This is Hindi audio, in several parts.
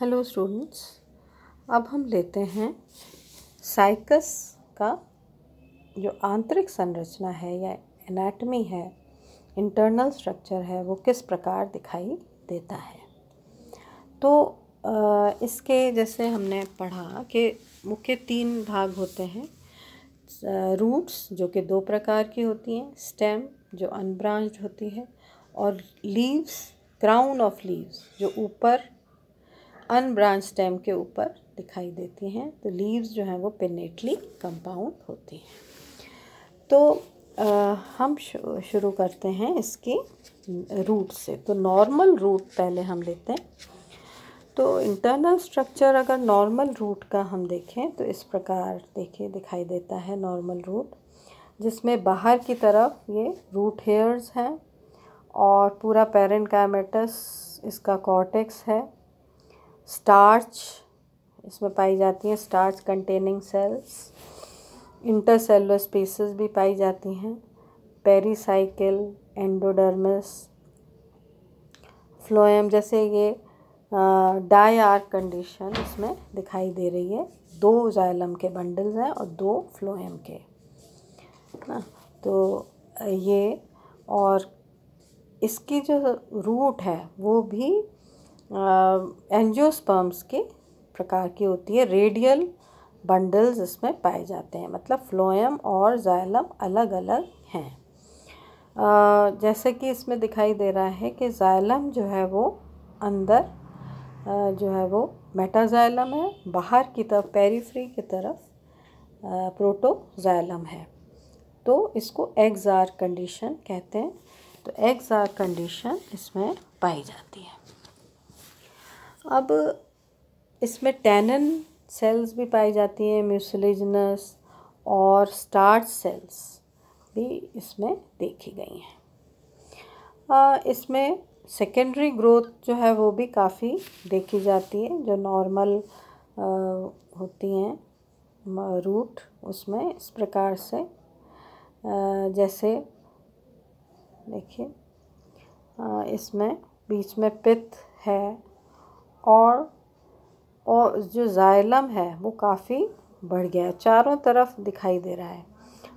हेलो स्टूडेंट्स अब हम लेते हैं साइकस का जो आंतरिक संरचना है या एनाटमी है इंटरनल स्ट्रक्चर है वो किस प्रकार दिखाई देता है तो इसके जैसे हमने पढ़ा कि मुख्य तीन भाग होते हैं रूट्स जो कि दो प्रकार की होती हैं स्टेम जो अनब्रांच्ड होती है और लीव्स क्राउन ऑफ लीव्स जो ऊपर अनब्रांच स्टेम के ऊपर दिखाई देती हैं तो लीव्स जो हैं वो पेनेटली कंपाउंड होती हैं तो आ, हम शुरू करते हैं इसकी रूट से तो नॉर्मल रूट पहले हम लेते हैं तो इंटरनल स्ट्रक्चर अगर नॉर्मल रूट का हम देखें तो इस प्रकार देखिए दिखाई देता है नॉर्मल रूट जिसमें बाहर की तरफ ये रूट हेयर्स हैं और पूरा पेरेंट इसका कॉर्टेक्स है स्टार्च इसमें पाई जाती हैं starch containing cells intercellular spaces भी पाई जाती हैं पेरीसाइकिल एंडोडर्मिस फ्लोएम जैसे ये डाई आर कंडीशन इसमें दिखाई दे रही है दो जाइलम के बंडल्स हैं और दो फ्लोएम के ना तो ये और इसकी जो रूट है वो भी एंजियोस्पर्म्स के प्रकार की होती है रेडियल बंडल्स इसमें पाए जाते हैं मतलब फ्लोएम और जाइलम अलग अलग हैं जैसे कि इसमें दिखाई दे रहा है कि जाइलम जो है वो अंदर जो है वो मेटाजाइलम है बाहर की तरफ पेरीफ्री की तरफ प्रोटोजाइलम है तो इसको एग्जार कंडीशन कहते हैं तो एग्जार कंडीशन इसमें पाई जाती है अब इसमें टैनन सेल्स भी पाई जाती हैं म्यूसलिजनस और स्टार्च सेल्स भी इसमें देखी गई हैं इसमें सेकेंडरी ग्रोथ जो है वो भी काफ़ी देखी जाती है जो नॉर्मल होती हैं रूट उसमें इस प्रकार से जैसे देखिए इसमें बीच में पित्त है और और जो जायलम है वो काफ़ी बढ़ गया है चारों तरफ दिखाई दे रहा है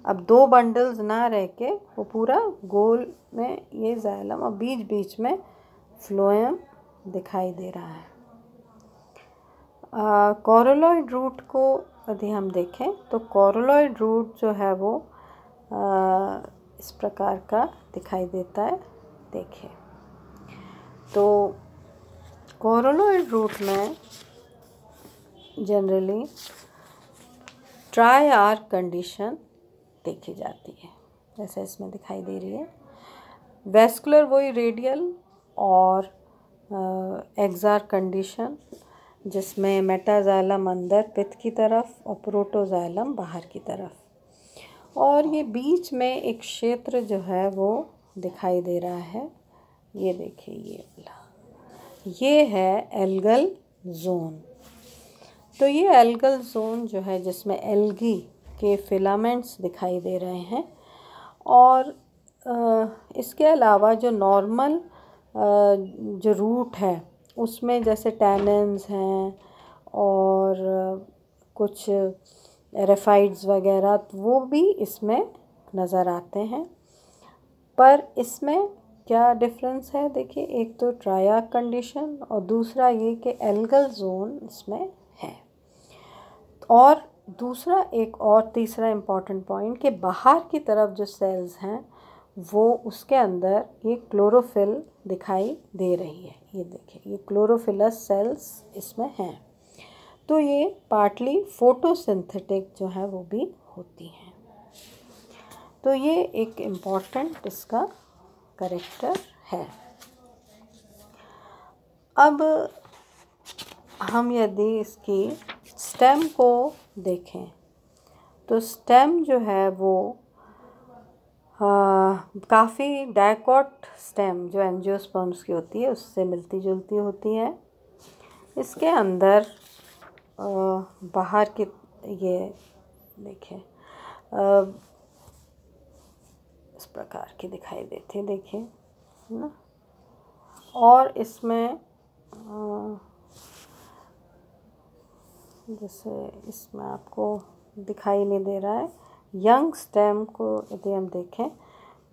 अब दो बंडल्स ना रह के वो पूरा गोल में ये जायलम और बीच बीच में फ्लोएम दिखाई दे रहा है कॉरोलॉइड रूट को यदि हम देखें तो कॉरोलॉइड रूट जो है वो आ, इस प्रकार का दिखाई देता है देखें तो कोरोनोइड रूट में जनरली ट्राई आर कंडीशन देखी जाती है जैसे इसमें दिखाई दे रही है वेस्कुलर वही रेडियल और एग्जार कंडीशन जिसमें मेटाजाइलम अंदर पित की तरफ और प्रोटोजाइलम बाहर की तरफ और ये बीच में एक क्षेत्र जो है वो दिखाई दे रहा है ये देखिए ये वाला ये है एल्गल जोन तो ये एल्गल जोन जो है जिसमें एल्गी के फिलामेंट्स दिखाई दे रहे हैं और इसके अलावा जो नॉर्मल जो रूट है उसमें जैसे टैनन्स हैं और कुछ रेफाइड्स वगैरह वो भी इसमें नज़र आते हैं पर इसमें क्या डिफरेंस है देखिए एक तो ट्राया कंडीशन और दूसरा ये कि एल्गल जोन इसमें है और दूसरा एक और तीसरा इम्पॉर्टेंट पॉइंट कि बाहर की तरफ जो सेल्स हैं वो उसके अंदर ये क्लोरोफिल दिखाई दे रही है ये देखिए ये क्लोरोफिलस सेल्स इसमें हैं तो ये पार्टली फोटोसिंथेटिक जो है वो भी होती हैं तो ये एक इम्पॉर्टेंट इसका करेक्टर है अब हम यदि इसकी स्टेम को देखें तो स्टेम जो है वो काफ़ी डायकॉट स्टेम जो एनजियोस्पर्म्स की होती है उससे मिलती जुलती होती है इसके अंदर आ, बाहर की ये देखें इस प्रकार के दिखाई देते हैं देखिए है ना और इसमें जैसे इसमें आपको दिखाई नहीं दे रहा है यंग स्टेम को यदि हम देखें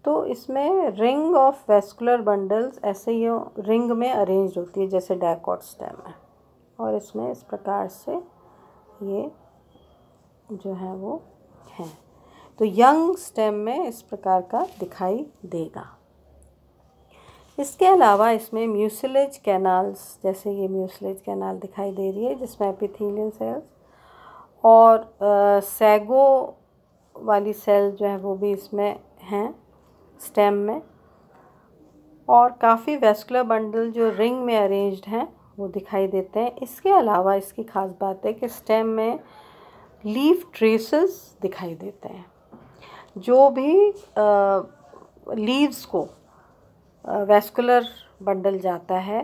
तो इसमें रिंग ऑफ वेस्कुलर बंडल्स ऐसे ही रिंग में अरेंज होती है जैसे डैकॉट स्टेम है और इसमें इस प्रकार से ये जो है वो हैं तो यंग स्टेम में इस प्रकार का दिखाई देगा इसके अलावा इसमें म्यूसिलेज कैनाल्स जैसे ये म्यूसिलेज कैनाल दिखाई दे रही है जिसमें एपिथीलियन सेल्स और आ, सैगो वाली सेल जो है वो भी इसमें हैं स्टेम में और काफ़ी वेस्कुलर बंडल जो रिंग में अरेंज्ड हैं वो दिखाई देते हैं इसके अलावा इसकी खास बात है कि स्टेम में लीफ ट्रेसेस दिखाई देते हैं जो भी लीव्स को वेस्कुलर बंडल जाता है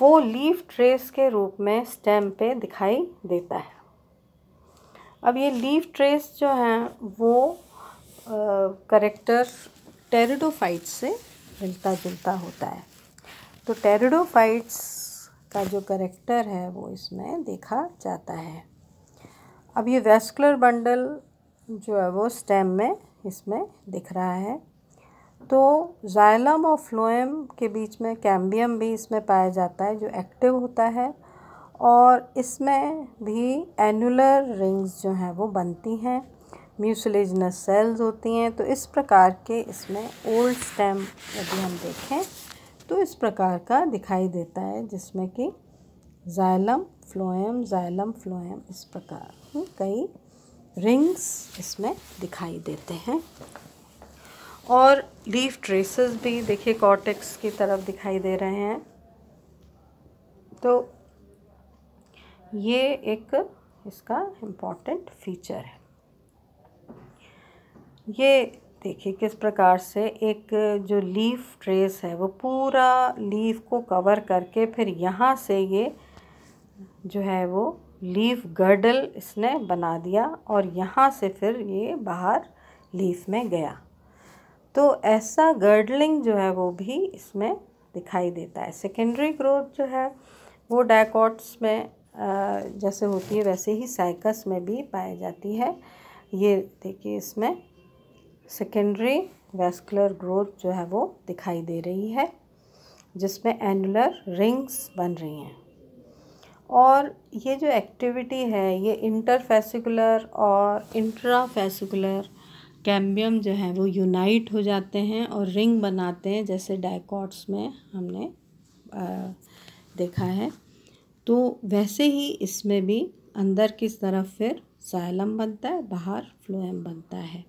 वो लीफ ट्रेस के रूप में स्टेम पे दिखाई देता है अब ये लीफ ट्रेस जो हैं वो करेक्टर टेरिडोफाइट्स से मिलता जुलता होता है तो टेरिडोफाइट्स का जो करेक्टर है वो इसमें देखा जाता है अब ये वेस्कुलर बंडल जो है वो स्टेम में इसमें दिख रहा है तो जाइलम और फ्लोएम के बीच में कैम्बियम भी इसमें पाया जाता है जो एक्टिव होता है और इसमें भी एनुलर रिंग्स जो हैं वो बनती हैं म्यूसलेजनस सेल्स होती हैं तो इस प्रकार के इसमें ओल्ड स्टेम यदि हम देखें तो इस प्रकार का दिखाई देता है जिसमें कि जाइलम फ्लोएम जाइलम फ्लोएम इस प्रकार हम्म, कई रिंग्स इसमें दिखाई देते हैं और लीफ ट्रेसेस भी देखिए कॉर्टेक्स की तरफ दिखाई दे रहे हैं तो ये एक इसका इम्पॉर्टेंट फीचर है ये देखिए किस प्रकार से एक जो लीफ ट्रेस है वो पूरा लीफ को कवर करके फिर यहाँ से ये जो है वो लीफ गर्डल इसने बना दिया और यहाँ से फिर ये बाहर लीफ में गया तो ऐसा गर्डलिंग जो है वो भी इसमें दिखाई देता है सेकेंडरी ग्रोथ जो है वो डायकॉट्स में जैसे होती है वैसे ही साइकस में भी पाई जाती है ये देखिए इसमें सेकेंडरी वेस्कुलर ग्रोथ जो है वो दिखाई दे रही है जिसमें एनुलर रिंग्स बन रही हैं और ये जो एक्टिविटी है ये इंटरफेसिकुलर और इंट्राफेसिकुलर कैम्बियम जो है वो यूनाइट हो जाते हैं और रिंग बनाते हैं जैसे डायकॉट्स में हमने आ, देखा है तो वैसे ही इसमें भी अंदर की तरफ फिर साइलम बनता है बाहर फ्लोएम बनता है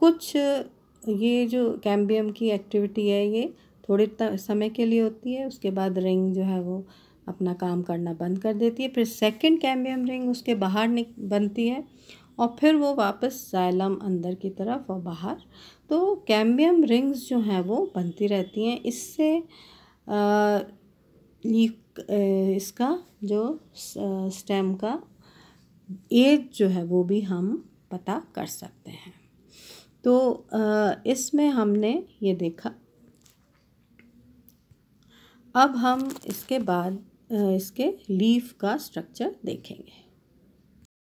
कुछ ये जो कैम्बियम की एक्टिविटी है ये थोड़े समय के लिए होती है उसके बाद रिंग जो है वो अपना काम करना बंद कर देती है फिर सेकंड कैम्बियम रिंग उसके बाहर निक बनती है और फिर वो वापस जाइलम अंदर की तरफ और बाहर तो कैम्बियम रिंग्स जो हैं वो बनती रहती हैं इससे आ, इसका जो स्टेम का एज जो है वो भी हम पता कर सकते हैं तो इसमें हमने ये देखा अब हम इसके बाद इसके लीफ का स्ट्रक्चर देखेंगे